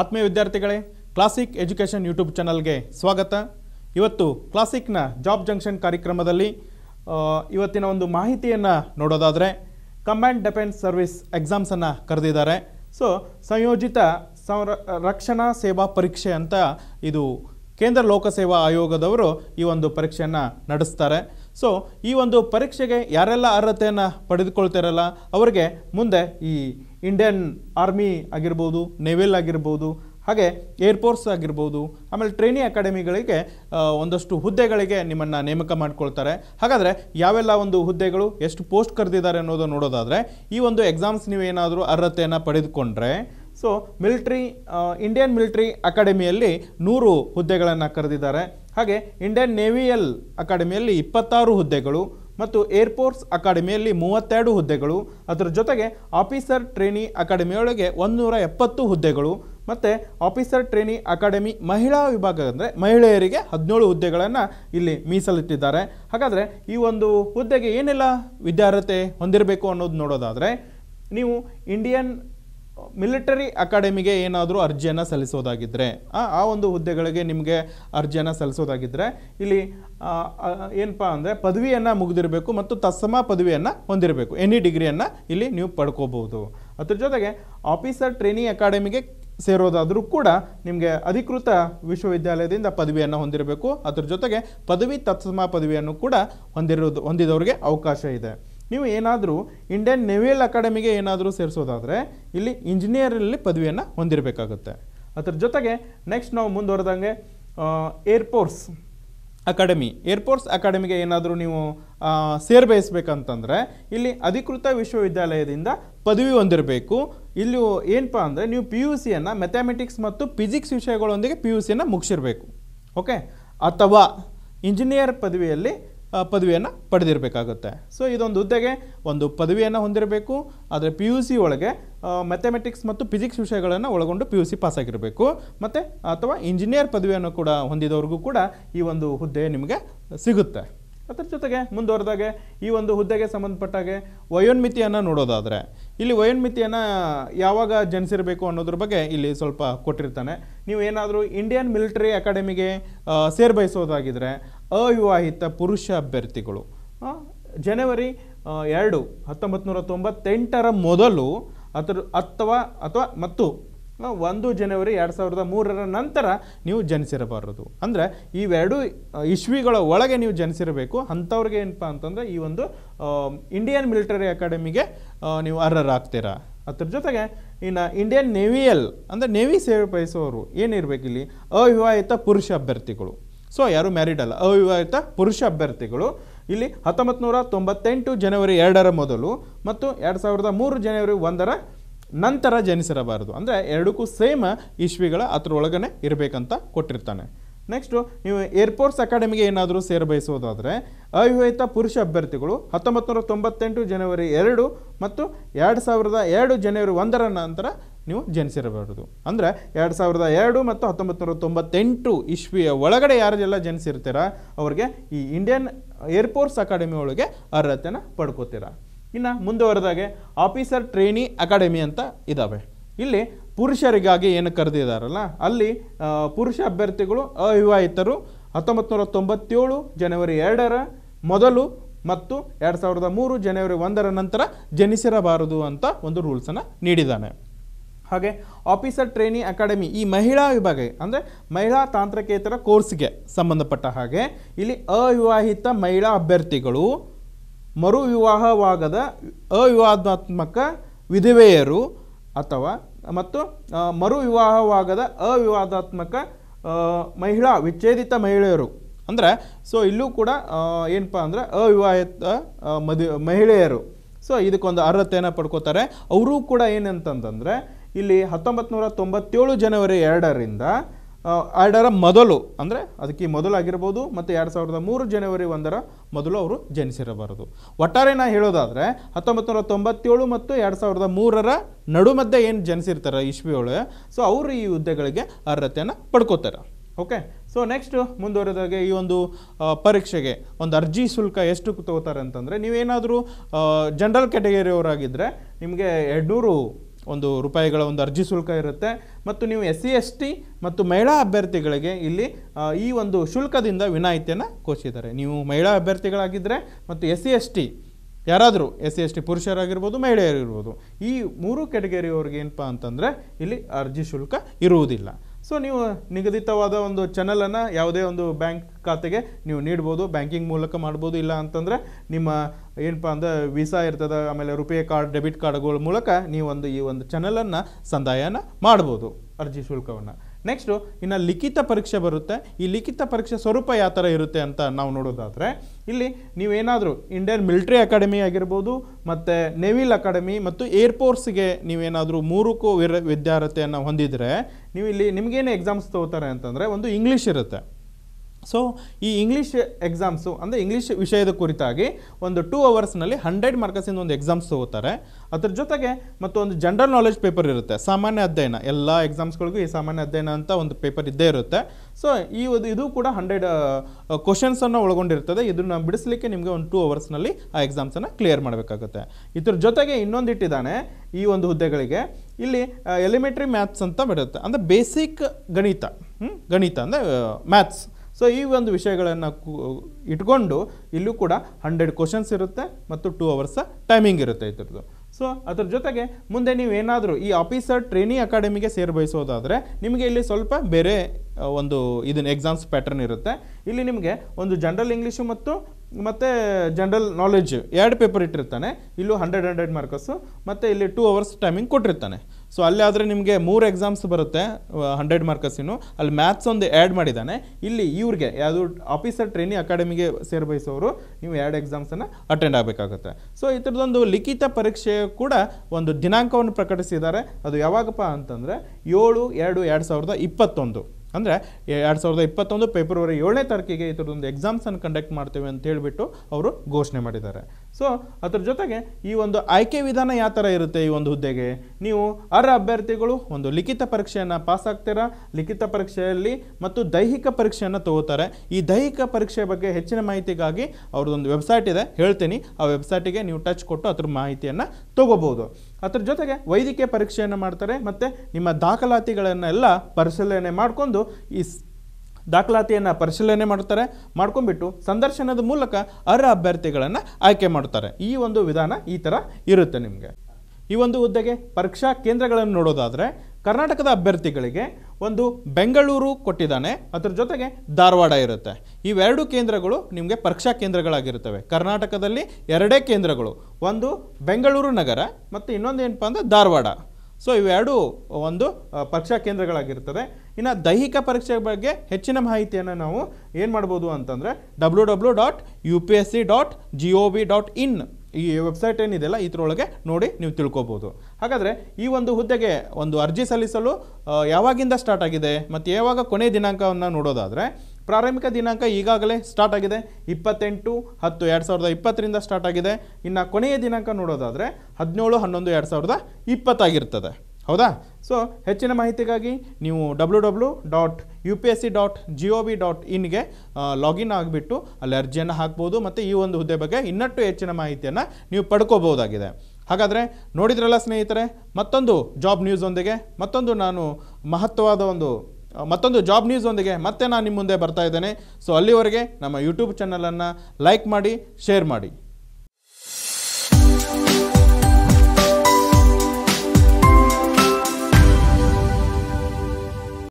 ಆತ್ಮೀಯ ವಿದ್ಯಾರ್ಥಿಗಳೇ classic education YouTube ಚಾನಲ್ಗೆ ಸ್ವಾಗತ ಇವತ್ತು ಕ್ಲಾಸಿಕ್ನ ಜಾಬ್ ಜಂಕ್ಷನ್ ಕಾರ್ಯಕ್ರಮದಲ್ಲಿ ಇವತ್ತಿನ ಒಂದು ಮಾಹಿತಿಯನ್ನು ನೋಡೋದಾದರೆ ಕಮ್ಯಾಂಡ್ ಡಿಫೆನ್ಸ್ ಸರ್ವಿಸ್ ಎಕ್ಸಾಮ್ಸನ್ನು ಕರೆದಿದ್ದಾರೆ ಸೊ ಸಂಯೋಜಿತ ಸಂರ ರಕ್ಷಣಾ ಸೇವಾ ಪರೀಕ್ಷೆ ಅಂತ ಇದು ಕೇಂದ್ರ ಲೋಕಸೇವಾ ಆಯೋಗದವರು ಈ ಒಂದು ಪರೀಕ್ಷೆಯನ್ನು ನಡೆಸ್ತಾರೆ ಸೊ ಈ ಒಂದು ಪರೀಕ್ಷೆಗೆ ಯಾರೆಲ್ಲ ಅರ್ಹತೆಯನ್ನು ಪಡೆದುಕೊಳ್ತಾರಲ್ಲ ಅವರಿಗೆ ಮುಂದೆ ಈ ಇಂಡಿಯನ್ ಆರ್ಮಿ ಆಗಿರ್ಬೋದು ನೆವೆಲ್ ಆಗಿರ್ಬೋದು ಹಾಗೆ ಏರ್ಫೋರ್ಸ್ ಆಗಿರ್ಬೋದು ಆಮೇಲೆ ಟ್ರೈನಿಂಗ್ ಅಕಾಡೆಮಿಗಳಿಗೆ ಒಂದಷ್ಟು ಹುದ್ದೆಗಳಿಗೆ ನಿಮ್ಮನ್ನು ನೇಮಕ ಮಾಡ್ಕೊಳ್ತಾರೆ ಹಾಗಾದರೆ ಯಾವೆಲ್ಲ ಒಂದು ಹುದ್ದೆಗಳು ಎಷ್ಟು ಪೋಸ್ಟ್ ಕರೆದಿದ್ದಾರೆ ಅನ್ನೋದು ನೋಡೋದಾದರೆ ಈ ಒಂದು ಎಕ್ಸಾಮ್ಸ್ ನೀವೇನಾದರೂ ಅರ್ಹತೆಯನ್ನು ಪಡೆದುಕೊಂಡ್ರೆ ಸೊ ಮಿಲ್ಟ್ರಿ ಇಂಡಿಯನ್ ಮಿಲ್ಟ್ರಿ ಅಕಾಡೆಮಿಯಲ್ಲಿ ನೂರು ಹುದ್ದೆಗಳನ್ನು ಕರೆದಿದ್ದಾರೆ ಹಾಗೆ ಇಂಡಿಯನ್ ನೇವಿಯಲ್ ಅಕಾಡೆಮಿಯಲ್ಲಿ ಇಪ್ಪತ್ತಾರು ಹುದ್ದೆಗಳು ಮತ್ತು ಏರ್ಫೋರ್ಸ್ ಅಕಾಡೆಮಿಯಲ್ಲಿ ಮೂವತ್ತೆರಡು ಹುದ್ದೆಗಳು ಅದರ ಜೊತೆಗೆ ಆಫೀಸರ್ ಟ್ರೇನಿ ಅಕಾಡೆಮಿಯೊಳಗೆ ನೂರ ಎಪ್ಪತ್ತು ಹುದ್ದೆಗಳು ಮತ್ತು ಆಫೀಸರ್ ಟ್ರೇನಿ ಅಕಾಡೆಮಿ ಮಹಿಳಾ ವಿಭಾಗ ಅಂದರೆ ಮಹಿಳೆಯರಿಗೆ ಹದಿನೇಳು ಹುದ್ದೆಗಳನ್ನು ಇಲ್ಲಿ ಮೀಸಲಿಟ್ಟಿದ್ದಾರೆ ಹಾಗಾದರೆ ಈ ಒಂದು ಹುದ್ದೆಗೆ ಏನೆಲ್ಲ ವಿದ್ಯಾರ್ಹತೆ ಹೊಂದಿರಬೇಕು ಅನ್ನೋದು ನೋಡೋದಾದರೆ ನೀವು ಇಂಡಿಯನ್ ಮಿಲಿಟರಿ ಅಕಾಡೆಮಿಗೆ ಏನಾದರೂ ಅರ್ಜಿಯನ್ನು ಸಲ್ಲಿಸೋದಾಗಿದ್ದರೆ ಆ ಒಂದು ಹುದ್ದೆಗಳಿಗೆ ನಿಮಗೆ ಅರ್ಜಿಯನ್ನು ಸಲ್ಲಿಸೋದಾಗಿದ್ದರೆ ಇಲ್ಲಿ ಏನಪ್ಪ ಅಂದರೆ ಪದವಿಯನ್ನು ಮುಗಿದಿರಬೇಕು ಮತ್ತು ತತ್ಸಮ ಪದವಿಯನ್ನು ಹೊಂದಿರಬೇಕು ಎನಿ ಡಿಗ್ರಿಯನ್ನು ಇಲ್ಲಿ ನೀವು ಪಡ್ಕೋಬೋದು ಅದ್ರ ಜೊತೆಗೆ ಆಫೀಸರ್ ಟ್ರೈನಿಂಗ್ ಅಕಾಡೆಮಿಗೆ ಸೇರೋದಾದರೂ ಕೂಡ ನಿಮಗೆ ಅಧಿಕೃತ ವಿಶ್ವವಿದ್ಯಾಲಯದಿಂದ ಪದವಿಯನ್ನು ಹೊಂದಿರಬೇಕು ಅದ್ರ ಜೊತೆಗೆ ಪದವಿ ತತ್ಸಮ ಪದವಿಯನ್ನು ಕೂಡ ಹೊಂದಿರೋದು ಹೊಂದಿದವರಿಗೆ ಅವಕಾಶ ಇದೆ ನೀವು ಏನಾದರೂ ಇಂಡಿಯನ್ ನೆವಿಯಲ್ ಅಕಾಡೆಮಿಗೆ ಏನಾದರೂ ಸೇರಿಸೋದಾದರೆ ಇಲ್ಲಿ ಇಂಜಿನಿಯರಲ್ಲಿ ಪದವಿಯನ್ನು ಹೊಂದಿರಬೇಕಾಗುತ್ತೆ ಅದರ ಜೊತೆಗೆ ನೆಕ್ಸ್ಟ್ ನಾವು ಮುಂದುವರೆದಂಗೆ ಏರ್ಫೋರ್ಸ್ ಅಕಾಡೆಮಿ ಏರ್ಫೋರ್ಸ್ ಅಕಾಡೆಮಿಗೆ ಏನಾದರೂ ನೀವು ಸೇರ್ಬಯಸ್ಬೇಕಂತಂದರೆ ಇಲ್ಲಿ ಅಧಿಕೃತ ವಿಶ್ವವಿದ್ಯಾಲಯದಿಂದ ಪದವಿ ಹೊಂದಿರಬೇಕು ಇಲ್ಲಿ ಏನಪ್ಪ ಅಂದರೆ ನೀವು ಪಿ ಯು ಸಿಯನ್ನು ಮೆಥಮೆಟಿಕ್ಸ್ ಮತ್ತು ಫಿಸಿಕ್ಸ್ ವಿಷಯಗಳೊಂದಿಗೆ ಪಿ ಯು ಸಿಯನ್ನು ಮುಗಿಸಿರಬೇಕು ಓಕೆ ಅಥವಾ ಇಂಜಿನಿಯರ್ ಪದವಿಯಲ್ಲಿ ಪದವಿಯನ್ನು ಪಡೆದಿರಬೇಕಾಗುತ್ತೆ ಸೊ ಇದೊಂದು ಹುದ್ದೆಗೆ ಒಂದು ಪದವಿಯನ್ನು ಹೊಂದಿರಬೇಕು ಆದರೆ ಪಿ ಯು ಸಿ ಒಳಗೆ ಮ್ಯಾಥಮೆಟಿಕ್ಸ್ ಮತ್ತು ಫಿಸಿಕ್ಸ್ ವಿಷಯಗಳನ್ನು ಒಳಗೊಂಡು ಪಿ ಯು ಸಿ ಪಾಸಾಗಿರಬೇಕು ಮತ್ತು ಅಥವಾ ಇಂಜಿನಿಯರ್ ಪದವಿಯನ್ನು ಕೂಡ ಹೊಂದಿದವ್ರಿಗೂ ಕೂಡ ಈ ಒಂದು ಹುದ್ದೆ ನಿಮಗೆ ಸಿಗುತ್ತೆ ಅದರ ಜೊತೆಗೆ ಮುಂದುವರೆದಾಗೆ ಈ ಒಂದು ಹುದ್ದೆಗೆ ಸಂಬಂಧಪಟ್ಟಾಗೆ ವಯೋನ್ಮಿತಿಯನ್ನು ನೋಡೋದಾದರೆ ಇಲ್ಲಿ ವಯೋನ್ಮಿತಿಯನ್ನು ಯಾವಾಗ ಜನಿಸಿರಬೇಕು ಅನ್ನೋದ್ರ ಬಗ್ಗೆ ಇಲ್ಲಿ ಸ್ವಲ್ಪ ಕೊಟ್ಟಿರ್ತಾನೆ ನೀವು ಏನಾದರೂ ಇಂಡಿಯನ್ ಮಿಲಿಟರಿ ಅಕಾಡೆಮಿಗೆ ಸೇರ್ಬಯಸೋದಾಗಿದ್ದರೆ ಅವಿವಾಹಿತ ಪುರುಷ ಅಭ್ಯರ್ಥಿಗಳು ಜನವರಿ ಎರಡು ಹತ್ತೊಂಬತ್ತು ನೂರ ತೊಂಬತ್ತೆಂಟರ ಮೊದಲು ಅದರ ಅಥವಾ ಅಥವಾ ಮತ್ತು ಒಂದು ಜನವರಿ ಎರಡು ಸಾವಿರದ ಮೂರರ ನಂತರ ನೀವು ಜನಿಸಿರಬಾರದು ಅಂದರೆ ಇವೆರಡು ಇಶ್ವಿಗಳ ಒಳಗೆ ನೀವು ಜನಿಸಿರಬೇಕು ಅಂಥವ್ರಿಗೆ ಏನಪ್ಪ ಅಂತಂದರೆ ಈ ಒಂದು ಇಂಡಿಯನ್ ಮಿಲಿಟರಿ ಅಕಾಡೆಮಿಗೆ ನೀವು ಅರ್ಹರಾಗ್ತೀರಾ ಅದ್ರ ಜೊತೆಗೆ ಇನ್ನು ಇಂಡಿಯನ್ ನೇವಿಯಲ್ ಅಂದರೆ ನೇವಿ ಸೇವೆ ಬಯಸೋರು ಏನಿರಬೇಕಿಲ್ಲಿ ಅವಿವಾಹಿತ ಪುರುಷ ಅಭ್ಯರ್ಥಿಗಳು ಸೊ ಯಾರು ಮ್ಯಾರಿಡ್ ಅಲ್ಲ ಅವಿವಾಹಿತ ಪುರುಷ ಅಭ್ಯರ್ಥಿಗಳು ಇಲ್ಲಿ ಹತ್ತೊಂಬತ್ತು ನೂರ ತೊಂಬತ್ತೆಂಟು ಜನವರಿ ಎರಡರ ಮೊದಲು ಮತ್ತು ಎರಡು ಸಾವಿರದ ಮೂರು ಜನವರಿ ಒಂದರ ನಂತರ ಜನಿಸಿರಬಾರದು ಅಂದರೆ ಎರಡಕ್ಕೂ ಸೇಮ್ ಇಶ್ವಿಗಳ ಅದರೊಳಗನೆ ಇರಬೇಕಂತ ಕೊಟ್ಟಿರ್ತಾನೆ ನೆಕ್ಸ್ಟು ನೀವು ಏರ್ಫೋರ್ಸ್ ಅಕಾಡೆಮಿಗೆ ಏನಾದರೂ ಸೇರಬಯಸೋದಾದರೆ ಅವಿವಾಹಿತ ಪುರುಷ ಅಭ್ಯರ್ಥಿಗಳು ಹತ್ತೊಂಬತ್ತು ತೊಂಬತ್ತೆಂಟು ಜನವರಿ ಎರಡು ಮತ್ತು ಎರಡು ಸಾವಿರದ ಎರಡು ಜನವರಿ ಒಂದರ ನಂತರ ನೀವು ಜನಿಸಿರಬಾರ್ದು ಅಂದರೆ ಎರಡು ಸಾವಿರದ ಎರಡು ಮತ್ತು ಹತ್ತೊಂಬತ್ತು ನೂರ ತೊಂಬತ್ತೆಂಟು ಇಶ್ವಿಯ ಒಳಗಡೆ ಯಾರೆಲ್ಲ ಜನಿಸಿರ್ತೀರ ಅವರಿಗೆ ಈ ಇಂಡಿಯನ್ ಏರ್ಫೋರ್ಸ್ ಅಕಾಡೆಮಿ ಒಳಗೆ ಅರ್ಹತೆಯನ್ನು ಪಡ್ಕೋತೀರ ಇನ್ನು ಮುಂದುವರೆದಾಗೆ ಆಫೀಸರ್ ಟ್ರೈನಿ ಅಕಾಡೆಮಿ ಅಂತ ಇದ್ದಾವೆ ಇಲ್ಲಿ ಪುರುಷರಿಗಾಗಿ ಏನು ಕರೆದಿದ್ದಾರಲ್ಲ ಅಲ್ಲಿ ಪುರುಷ ಅಭ್ಯರ್ಥಿಗಳು ಅವಿವಾಹಿತರು ಹತ್ತೊಂಬತ್ತು ನೂರ ತೊಂಬತ್ತೇಳು ಜನವರಿ ಎರಡರ ಮೊದಲು ಮತ್ತು ಎರಡು ಸಾವಿರದ ಮೂರು ಜನವರಿ ಒಂದರ ನಂತರ ಜನಿಸಿರಬಾರದು ಅಂತ ಒಂದು ರೂಲ್ಸನ್ನು ನೀಡಿದ್ದಾನೆ ಹಾಗೆ ಆಫೀಸರ್ ಟ್ರೈನಿಂಗ್ ಅಕಾಡೆಮಿ ಈ ಮಹಿಳಾ ವಿಭಾಗ ಅಂದರೆ ಮಹಿಳಾ ತಾಂತ್ರಿಕೇತರ ಕೋರ್ಸ್ಗೆ ಸಂಬಂಧಪಟ್ಟ ಹಾಗೆ ಇಲ್ಲಿ ಅವಿವಾಹಿತ ಮಹಿಳಾ ಅಭ್ಯರ್ಥಿಗಳು ಮರು ವಿವಾಹವಾಗದ ಅವಿವಾದಾತ್ಮಕ ವಿಧವೆಯರು ಅಥವಾ ಮತ್ತು ಮರು ವಿವಾಹವಾಗದ ಅವಿವಾದಾತ್ಮಕ ಮಹಿಳಾ ವಿಚ್ಛೇದಿತ ಮಹಿಳೆಯರು ಅಂದರೆ ಸೊ ಇಲ್ಲೂ ಕೂಡ ಏನಪ್ಪ ಅಂದರೆ ಅವಿವಾಹಿತ ಮದು ಮಹಿಳೆಯರು ಸೊ ಇದಕ್ಕೊಂದು ಅರ್ಹತೆಯನ್ನು ಪಡ್ಕೋತಾರೆ ಅವರೂ ಕೂಡ ಏನಂತಂದರೆ ಇಲ್ಲಿ ಹತ್ತೊಂಬತ್ತು ನೂರ ತೊಂಬತ್ತೇಳು ಜನವರಿ ಎರಡರಿಂದ ಆರ್ಡರ ಮೊದಲು ಅಂದರೆ ಅದಕ್ಕೆ ಮೊದಲಾಗಿರ್ಬೋದು ಮತ್ತು ಎರಡು ಸಾವಿರದ ಮೂರು ಜನವರಿ ಒಂದರ ಮೊದಲು ಅವರು ಜನಿಸಿರಬಾರದು ಒಟ್ಟಾರೆ ನಾ ಹೇಳೋದಾದರೆ ಹತ್ತೊಂಬತ್ತು ನೂರ ತೊಂಬತ್ತೇಳು ಮತ್ತು ಎರಡು ಸಾವಿರದ ಮೂರರ ನಡುಮಧ್ಯೆ ಏನು ಜನಿಸಿರ್ತಾರೆ ಇಶ್ವಿಯೊಳಗೆ ಸೊ ಅವರು ಈ ಹುದ್ದೆಗಳಿಗೆ ಅರ್ಹತೆಯನ್ನು ಪಡ್ಕೋತಾರೆ ಓಕೆ ಸೊ ನೆಕ್ಸ್ಟ್ ಮುಂದುವರೆದಾಗೆ ಈ ಒಂದು ಪರೀಕ್ಷೆಗೆ ಒಂದು ಅರ್ಜಿ ಶುಲ್ಕ ಎಷ್ಟು ತಗೋತಾರೆ ಅಂತಂದರೆ ನೀವೇನಾದರೂ ಜನರಲ್ ಕ್ಯಾಟಗರಿಯವರಾಗಿದ್ದರೆ ನಿಮಗೆ ಎರಡ್ನೂರು ಒಂದು ರೂಪಾಯಿಗಳ ಒಂದು ಅರ್ಜಿ ಶುಲ್ಕ ಇರುತ್ತೆ ಮತ್ತು ನೀವು ಎಸ್ ಸಿ ಎಸ್ ಟಿ ಮತ್ತು ಮಹಿಳಾ ಅಭ್ಯರ್ಥಿಗಳಿಗೆ ಇಲ್ಲಿ ಈ ಒಂದು ಶುಲ್ಕದಿಂದ ವಿನಾಯಿತಿಯನ್ನು ಕೋಚಿದ್ದಾರೆ ನೀವು ಮಹಿಳಾ ಅಭ್ಯರ್ಥಿಗಳಾಗಿದ್ದರೆ ಮತ್ತು ಎಸ್ ಸಿ ಎಸ್ ಟಿ ಯಾರಾದರೂ ಎಸ್ ಸಿ ಎಸ್ ಟಿ ಪುರುಷರಾಗಿರ್ಬೋದು ಮಹಿಳೆಯರಿರ್ಬೋದು ಈ ಮೂರು ಕ್ಯಾಟಗರಿಯವ್ರಿಗೆ ಏನಪ್ಪ ಅಂತಂದರೆ ಇಲ್ಲಿ ಅರ್ಜಿ ಶುಲ್ಕ ಇರುವುದಿಲ್ಲ ಸೊ ನೀವು ನಿಗದಿತವಾದ ಒಂದು ಚಾನಲನ್ನು ಯಾವುದೇ ಒಂದು ಬ್ಯಾಂಕ್ ಖಾತೆಗೆ ನೀವು ನೀಡ್ಬೋದು ಬ್ಯಾಂಕಿಂಗ್ ಮೂಲಕ ಮಾಡ್ಬೋದು ಇಲ್ಲ ಅಂತಂದರೆ ನಿಮ್ಮ ಏನಪ್ಪ ಅಂದ್ರೆ ವೀಸಾ ಇರ್ತದೆ ಆಮೇಲೆ ರುಪೇ ಕಾರ್ಡ್ ಡೆಬಿಟ್ ಕಾರ್ಡ್ಗಳ ಮೂಲಕ ನೀವೊಂದು ಈ ಒಂದು ಚಾನಲನ್ನು ಸಂದಾಯನ ಮಾಡ್ಬೋದು ಅರ್ಜಿ ಶುಲ್ಕವನ್ನು ನೆಕ್ಸ್ಟು ಇನ್ನು ಲಿಖಿತ ಪರೀಕ್ಷೆ ಬರುತ್ತೆ ಈ ಲಿಖಿತ ಪರೀಕ್ಷೆ ಸ್ವರೂಪ ಯಾವ ಥರ ಇರುತ್ತೆ ಅಂತ ನಾವು ನೋಡೋದಾದರೆ ಇಲ್ಲಿ ನೀವೇನಾದರೂ ಇಂಡಿಯನ್ ಮಿಲಿಟ್ರಿ ಅಕಾಡೆಮಿ ಆಗಿರ್ಬೋದು ಮತ್ತು ನೇವಿಲ್ ಅಕಾಡೆಮಿ ಮತ್ತು ಏರ್ಫೋರ್ಸ್ಗೆ ನೀವೇನಾದರೂ ಮೂರಕ್ಕೂ ವಿರ ವಿದ್ಯಾರ್ಹತೆಯನ್ನು ಹೊಂದಿದರೆ ನೀವು ಇಲ್ಲಿ ನಿಮಗೇನು ಎಕ್ಸಾಮ್ಸ್ ತೊಗೋತಾರೆ ಅಂತಂದರೆ ಒಂದು ಇಂಗ್ಲೀಷ್ ಇರುತ್ತೆ ಸೊ ಈ ಇಂಗ್ಲೀಷ್ ಎಕ್ಸಾಮ್ಸು ಅಂದರೆ ಇಂಗ್ಲೀಷ್ ವಿಷಯದ ಕುರಿತಾಗಿ ಒಂದು ಟೂ ಅವರ್ಸ್ನಲ್ಲಿ ಹಂಡ್ರೆಡ್ ಮಾರ್ಕಸಿಂದ ಒಂದು ಎಕ್ಸಾಮ್ಸ್ ತಗೋತಾರೆ ಅದ್ರ ಜೊತೆಗೆ ಮತ್ತೊಂದು ಜನರಲ್ ನಾಲೆಜ್ ಪೇಪರ್ ಇರುತ್ತೆ ಸಾಮಾನ್ಯ ಅಧ್ಯಯನ ಎಲ್ಲ ಎಕ್ಸಾಮ್ಸ್ಗಳಿಗೂ ಈ ಸಾಮಾನ್ಯ ಅಧ್ಯಯನ ಅಂತ ಒಂದು ಪೇಪರ್ ಇದ್ದೇ ಇರುತ್ತೆ ಸೊ ಈ ಒಂದು ಇದು ಕೂಡ ಹಂಡ್ರೆಡ್ ಕ್ವಶನ್ಸನ್ನು ಒಳಗೊಂಡಿರ್ತದೆ ಇದನ್ನು ಬಿಡಿಸಲಿಕ್ಕೆ ನಿಮಗೆ ಒಂದು ಟೂ ಅವರ್ಸ್ನಲ್ಲಿ ಆ ಎಕ್ಸಾಮ್ಸನ್ನು ಕ್ಲಿಯರ್ ಮಾಡಬೇಕಾಗುತ್ತೆ ಇದ್ರ ಜೊತೆಗೆ ಇನ್ನೊಂದಿಟ್ಟಿದ್ದಾನೆ ಈ ಒಂದು ಹುದ್ದೆಗಳಿಗೆ ಇಲ್ಲಿ ಎಲಿಮೆಂಟ್ರಿ ಮ್ಯಾಥ್ಸ್ ಅಂತ ಬರುತ್ತೆ ಅಂದರೆ ಬೇಸಿಕ್ ಗಣಿತ ಗಣಿತ ಅಂದರೆ ಮ್ಯಾಥ್ಸ್ ಸೊ ಈ ಒಂದು ವಿಷಯಗಳನ್ನು ಇಟ್ಕೊಂಡು ಇಲ್ಲೂ ಕೂಡ ಹಂಡ್ರೆಡ್ ಕ್ವಶನ್ಸ್ ಇರುತ್ತೆ ಮತ್ತು ಟೂ ಅವರ್ಸ್ ಟೈಮಿಂಗ್ ಇರುತ್ತೆ ಇದ್ರದ್ದು ಸೊ ಅದ್ರ ಜೊತೆಗೆ ಮುಂದೆ ನೀವೇನಾದರೂ ಈ ಆಫೀಸರ್ ಟ್ರೈನಿ ಅಕಾಡೆಮಿಗೆ ಸೇರಿ ನಿಮಗೆ ಇಲ್ಲಿ ಸ್ವಲ್ಪ ಬೇರೆ ಒಂದು ಇದನ್ನು ಎಕ್ಸಾಮ್ಸ್ ಪ್ಯಾಟರ್ನ್ ಇರುತ್ತೆ ಇಲ್ಲಿ ನಿಮಗೆ ಒಂದು ಜನರಲ್ ಇಂಗ್ಲೀಷು ಮತ್ತು ಮತ್ತು ಜನರಲ್ ನಾಲೆಜ್ ಎರಡು ಪೇಪರ್ ಇಟ್ಟಿರ್ತಾನೆ ಇಲ್ಲೂ ಹಂಡ್ರೆಡ್ ಹಂಡ್ರೆಡ್ ಮಾರ್ಕಸ್ಸು ಮತ್ತು ಇಲ್ಲಿ ಟೂ ಅವರ್ಸ್ ಟೈಮಿಂಗ್ ಕೊಟ್ಟಿರ್ತಾನೆ ಸೊ ಅಲ್ಲಿ ಆದರೆ ನಿಮಗೆ ಮೂರು ಎಕ್ಸಾಮ್ಸ್ ಬರುತ್ತೆ ಹಂಡ್ರೆಡ್ ಮಾರ್ಕಸಿನೂ ಅಲ್ಲಿ ಮ್ಯಾಥ್ಸ್ ಒಂದು ಆ್ಯಡ್ ಮಾಡಿದ್ದಾನೆ ಇಲ್ಲಿ ಇವ್ರಿಗೆ ಯಾವುದು ಆಫೀಸರ್ ಟ್ರೈನಿ ಅಕಾಡೆಮಿಗೆ ಸೇರ್ ನೀವು ಎರಡು ಎಕ್ಸಾಮ್ಸನ್ನು ಅಟೆಂಡ್ ಆಗಬೇಕಾಗುತ್ತೆ ಸೊ ಈ ಥರದೊಂದು ಲಿಖಿತ ಪರೀಕ್ಷೆ ಕೂಡ ಒಂದು ದಿನಾಂಕವನ್ನು ಪ್ರಕಟಿಸಿದ್ದಾರೆ ಅದು ಯಾವಾಗಪ್ಪ ಅಂತಂದರೆ ಏಳು ಎರಡು ಎರಡು ಸಾವಿರದ ಇಪ್ಪತ್ತೊಂದು ಅಂದರೆ ಎರಡು ಸಾವಿರದ ಇಪ್ಪತ್ತೊಂದು ಫೆಬ್ರವರಿ ಏಳನೇ ತಾರೀಕಿಗೆ ಈ ಥರದೊಂದು ಎಕ್ಸಾಮ್ಸನ್ನು ಕಂಡಕ್ಟ್ ಮಾಡ್ತೇವೆ ಅಂತ ಹೇಳಿಬಿಟ್ಟು ಅವರು ಘೋಷಣೆ ಮಾಡಿದ್ದಾರೆ ಸೊ ಅದ್ರ ಜೊತೆಗೆ ಈ ಒಂದು ಆಯ್ಕೆ ವಿಧಾನ ಯಾವ ಥರ ಇರುತ್ತೆ ಈ ಒಂದು ಹುದ್ದೆಗೆ ನೀವು ಅರ ಅಭ್ಯರ್ಥಿಗಳು ಒಂದು ಲಿಖಿತ ಪರೀಕ್ಷೆಯನ್ನು ಪಾಸ್ ಆಗ್ತೀರಾ ಲಿಖಿತ ಪರೀಕ್ಷೆಯಲ್ಲಿ ಮತ್ತು ದೈಹಿಕ ಪರೀಕ್ಷೆಯನ್ನು ತಗೋತಾರೆ ಈ ದೈಹಿಕ ಪರೀಕ್ಷೆ ಬಗ್ಗೆ ಹೆಚ್ಚಿನ ಮಾಹಿತಿಗಾಗಿ ಅವ್ರದ್ದೊಂದು ವೆಬ್ಸೈಟ್ ಇದೆ ಹೇಳ್ತೀನಿ ಆ ವೆಬ್ಸೈಟಿಗೆ ನೀವು ಟಚ್ ಕೊಟ್ಟು ಅದ್ರ ಮಾಹಿತಿಯನ್ನು ತಗೋಬೋದು ಅದ್ರ ಜೊತೆಗೆ ವೈದ್ಯಕೀಯ ಪರೀಕ್ಷೆಯನ್ನು ಮಾಡ್ತಾರೆ ಮತ್ತು ನಿಮ್ಮ ದಾಖಲಾತಿಗಳನ್ನೆಲ್ಲ ಪರಿಶೀಲನೆ ಮಾಡಿಕೊಂಡು ಈ ದಾಖಲಾತಿಯನ್ನು ಪರಿಶೀಲನೆ ಮಾಡ್ತಾರೆ ಮಾಡ್ಕೊಂಡ್ಬಿಟ್ಟು ಸಂದರ್ಶನದ ಮೂಲಕ ಅರ್ಹ ಅಭ್ಯರ್ಥಿಗಳನ್ನು ಆಯ್ಕೆ ಮಾಡ್ತಾರೆ ಈ ಒಂದು ವಿಧಾನ ಈ ಥರ ಇರುತ್ತೆ ನಿಮಗೆ ಈ ಒಂದು ಹುದ್ದೆಗೆ ಪರೀಕ್ಷಾ ಕೇಂದ್ರಗಳನ್ನು ನೋಡೋದಾದರೆ ಕರ್ನಾಟಕದ ಅಭ್ಯರ್ಥಿಗಳಿಗೆ ಒಂದು ಬೆಂಗಳೂರು ಕೊಟ್ಟಿದ್ದಾನೆ ಅದರ ಜೊತೆಗೆ ಧಾರವಾಡ ಇರುತ್ತೆ ಇವೆರಡು ಕೇಂದ್ರಗಳು ನಿಮಗೆ ಪರೀಕ್ಷಾ ಕೇಂದ್ರಗಳಾಗಿರುತ್ತವೆ ಕರ್ನಾಟಕದಲ್ಲಿ ಎರಡೇ ಕೇಂದ್ರಗಳು ಒಂದು ಬೆಂಗಳೂರು ನಗರ ಮತ್ತು ಇನ್ನೊಂದು ಏನಪ್ಪ ಅಂದರೆ ಧಾರವಾಡ ಸೊ ಇವೆರಡೂ ಒಂದು ಪರೀಕ್ಷಾ ಕೇಂದ್ರಗಳಾಗಿರ್ತದೆ ಇನ್ನು ದೈಹಿಕ ಪರೀಕ್ಷೆ ಬಗ್ಗೆ ಹೆಚ್ಚಿನ ಮಾಹಿತಿಯನ್ನು ನಾವು ಏನು ಮಾಡ್ಬೋದು ಅಂತಂದರೆ W W dot U P S C dot G O V dot in ಈ ವೆಬ್ಸೈಟ್ ಏನಿದೆಯಲ್ಲ ಇದರೊಳಗೆ ನೋಡಿ ನೀವು ತಿಳ್ಕೊಬೋದು ಹಾಗಾದರೆ ಈ ಒಂದು ಹುದ್ದೆಗೆ ಒಂದು ಅರ್ಜಿ ಸಲ್ಲಿಸಲು ಯಾವಾಗಿಂದ ಸ್ಟಾರ್ಟ್ ಆಗಿದೆ ಮತ್ತು ಯಾವಾಗ ಕೊನೆ ದಿನಾಂಕವನ್ನು ನೋಡೋದಾದರೆ ಪ್ರಾರಂಭಿಕ ದಿನಾಂಕ ಈಗಾಗಲೇ ಸ್ಟಾರ್ಟ್ ಆಗಿದೆ ಇಪ್ಪತ್ತೆಂಟು ಹತ್ತು ಎರಡು ಸಾವಿರದ ಇಪ್ಪತ್ತರಿಂದ ಸ್ಟಾರ್ಟ್ ಆಗಿದೆ ಇನ್ನು ಕೊನೆಯ ದಿನಾಂಕ ನೋಡೋದಾದರೆ ಹದಿನೇಳು ಹನ್ನೊಂದು ಎರಡು ಸಾವಿರದ ಇಪ್ಪತ್ತಾಗಿರ್ತದೆ ಹೌದಾ ಸೊ ಹೆಚ್ಚಿನ ಮಾಹಿತಿಗಾಗಿ ನೀವು W W dot U P S C dot G O V dot ಇನ್ಗೆ ಲಾಗಿನ್ ಆಗಿಬಿಟ್ಟು ಅಲ್ಲಿ ಅರ್ಜಿಯನ್ನು ಹಾಕ್ಬೋದು ಮತ್ತು ಈ ಒಂದು ಹುದ್ದೆ ಬಗ್ಗೆ ಇನ್ನಷ್ಟು ಹೆಚ್ಚಿನ ಮಾಹಿತಿಯನ್ನು ನೀವು ಪಡ್ಕೋಬೋದಾಗಿದೆ ಹಾಗಾದರೆ ನೋಡಿದ್ರಲ್ಲ ಸ್ನೇಹಿತರೆ ಮತ್ತೊಂದು ಜಾಬ್ ನ್ಯೂಸೊಂದಿಗೆ ಮತ್ತೊಂದು ನಾನು ಮಹತ್ವವಾದ ಒಂದು ಮತ್ತೊಂದು ಜಾಬ್ ನ್ಯೂಸೊಂದಿಗೆ ಮತ್ತೆ ನಾನು ನಿಮ್ಮ ಮುಂದೆ ಬರ್ತಾ ಇದ್ದೇನೆ ಸೊ ಅಲ್ಲಿವರೆಗೆ ನಮ್ಮ ಯೂಟ್ಯೂಬ್ ಚಾನಲನ್ನು ಲೈಕ್ ಮಾಡಿ ಶೇರ್ ಮಾಡಿ